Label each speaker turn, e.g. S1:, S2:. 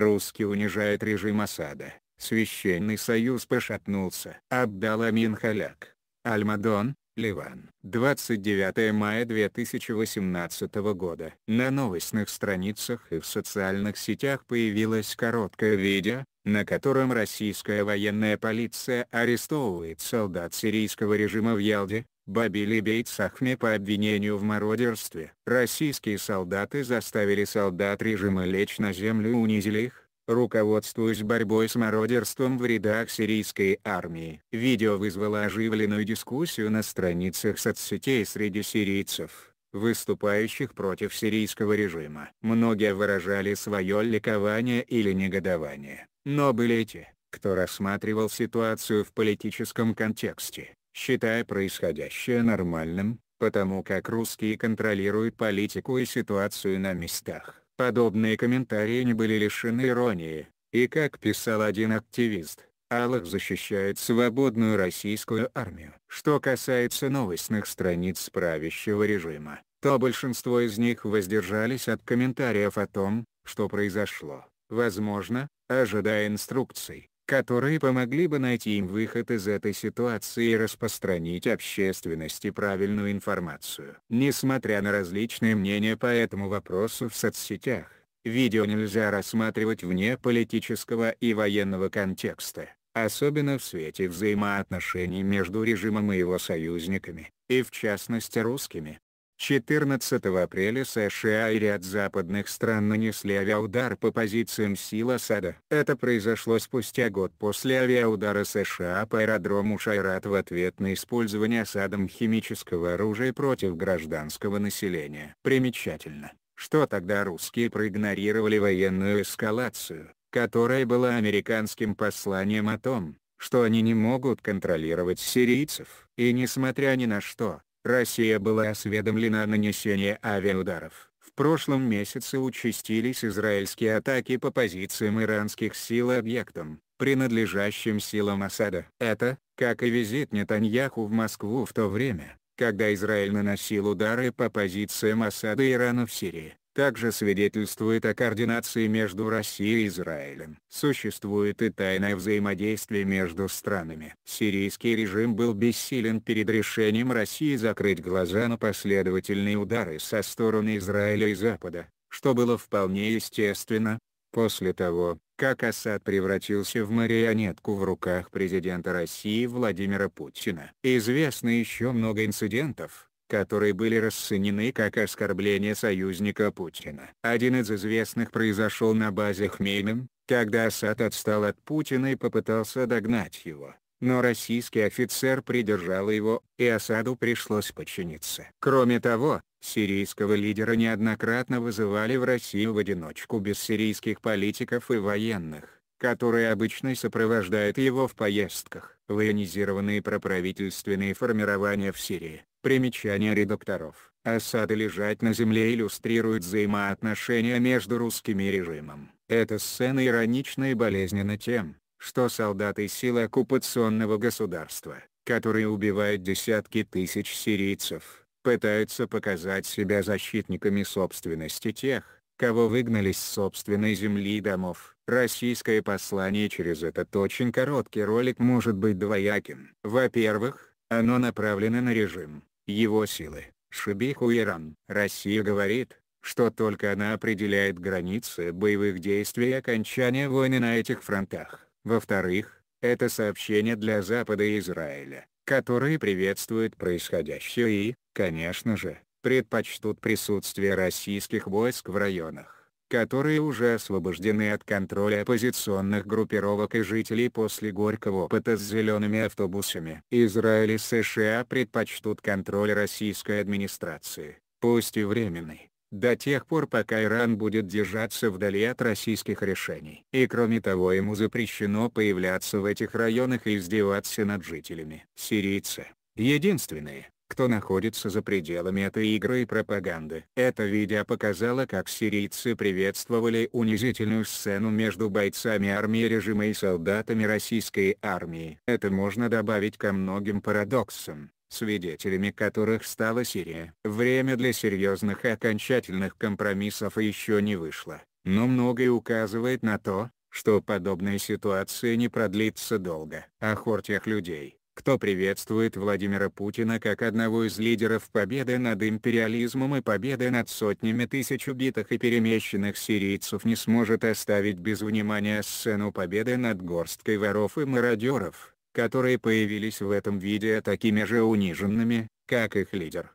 S1: Русский унижает режим Асада. Священный союз пошатнулся. Абдал Амин Халяк. Альмадон, Ливан. 29 мая 2018 года. На новостных страницах и в социальных сетях появилось короткое видео, на котором российская военная полиция арестовывает солдат сирийского режима в Ялде, Бабили Бейтсахме по обвинению в мародерстве. Российские солдаты заставили солдат режима лечь на землю и унизили их, руководствуясь борьбой с мародерством в рядах сирийской армии. Видео вызвало оживленную дискуссию на страницах соцсетей среди сирийцев, выступающих против сирийского режима. Многие выражали свое ликование или негодование, но были те, кто рассматривал ситуацию в политическом контексте считая происходящее нормальным, потому как русские контролируют политику и ситуацию на местах. Подобные комментарии не были лишены иронии, и как писал один активист, Аллах защищает свободную российскую армию. Что касается новостных страниц правящего режима, то большинство из них воздержались от комментариев о том, что произошло, возможно, ожидая инструкций которые помогли бы найти им выход из этой ситуации и распространить общественности правильную информацию. Несмотря на различные мнения по этому вопросу в соцсетях, видео нельзя рассматривать вне политического и военного контекста, особенно в свете взаимоотношений между режимом и его союзниками, и в частности русскими. 14 апреля США и ряд западных стран нанесли авиаудар по позициям сил осада. Это произошло спустя год после авиаудара США по аэродрому Шайрат в ответ на использование осадом химического оружия против гражданского населения. Примечательно, что тогда русские проигнорировали военную эскалацию, которая была американским посланием о том, что они не могут контролировать сирийцев. И несмотря ни на что, Россия была осведомлена о нанесении авиаударов. В прошлом месяце участились израильские атаки по позициям иранских сил и объектам, принадлежащим силам Асада. Это, как и визит Нетаньяху в Москву в то время, когда Израиль наносил удары по позициям Асада и Ирана в Сирии также свидетельствует о координации между Россией и Израилем. Существует и тайное взаимодействие между странами. Сирийский режим был бессилен перед решением России закрыть глаза на последовательные удары со стороны Израиля и Запада, что было вполне естественно. После того, как Асад превратился в марионетку в руках президента России Владимира Путина. Известно еще много инцидентов, которые были расценены как оскорбление союзника Путина. Один из известных произошел на базе Хмеймим, когда Асад отстал от Путина и попытался догнать его. Но российский офицер придержал его, и Асаду пришлось подчиниться. Кроме того, сирийского лидера неоднократно вызывали в Россию в одиночку без сирийских политиков и военных которые обычно сопровождают его в поездках. Военизированные проправительственные формирования в Сирии Примечание редакторов. Осада лежать на земле иллюстрирует взаимоотношения между русским и режимом. Эта сцена иронична и болезненна тем, что солдаты силы оккупационного государства, которые убивают десятки тысяч сирийцев, пытаются показать себя защитниками собственности тех, кого выгнали с собственной земли и домов. Российское послание через этот очень короткий ролик может быть двояким. Во-первых, оно направлено на режим, его силы. Шибиху Иран. Россия говорит, что только она определяет границы боевых действий и окончания войны на этих фронтах. Во-вторых, это сообщение для Запада и Израиля, которые приветствуют происходящее и, конечно же, предпочтут присутствие российских войск в районах которые уже освобождены от контроля оппозиционных группировок и жителей после горького опыта с зелеными автобусами. Израиль и США предпочтут контроль российской администрации, пусть и временный, до тех пор пока Иран будет держаться вдали от российских решений. И кроме того ему запрещено появляться в этих районах и издеваться над жителями. Сирийцы, единственные, кто находится за пределами этой игры и пропаганды. Это видео показало как сирийцы приветствовали унизительную сцену между бойцами армии режима и солдатами российской армии. Это можно добавить ко многим парадоксам свидетелями которых стала Сирия. Время для серьезных и окончательных компромиссов еще не вышло, но многое указывает на то, что подобная ситуация не продлится долго. О хортиях людей, кто приветствует Владимира Путина как одного из лидеров победы над империализмом и победы над сотнями тысяч убитых и перемещенных сирийцев не сможет оставить без внимания сцену победы над горсткой воров и мародеров, которые появились в этом виде такими же униженными, как их лидер.